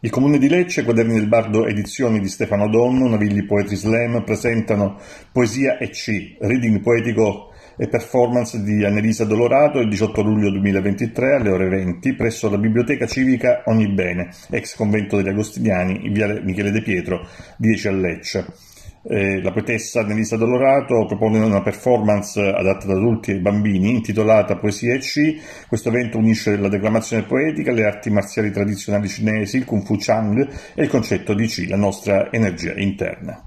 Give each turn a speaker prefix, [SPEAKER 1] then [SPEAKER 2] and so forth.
[SPEAKER 1] Il Comune di Lecce, Quaderni del Bardo, edizioni di Stefano Donno, Navigli Poetry Slam, presentano Poesia e C, reading poetico e performance di Annelisa Dolorato il 18 luglio 2023 alle ore 20 presso la Biblioteca Civica Ogni Bene, ex convento degli Agostiniani, in via Michele De Pietro, 10 a Lecce. Eh, la poetessa Annelisa Dolorato propone una performance adatta ad adulti e bambini intitolata Poesie e Ci. Questo evento unisce la declamazione poetica, le arti marziali tradizionali cinesi, il Kung Fu Chang e il concetto di C, la nostra energia interna.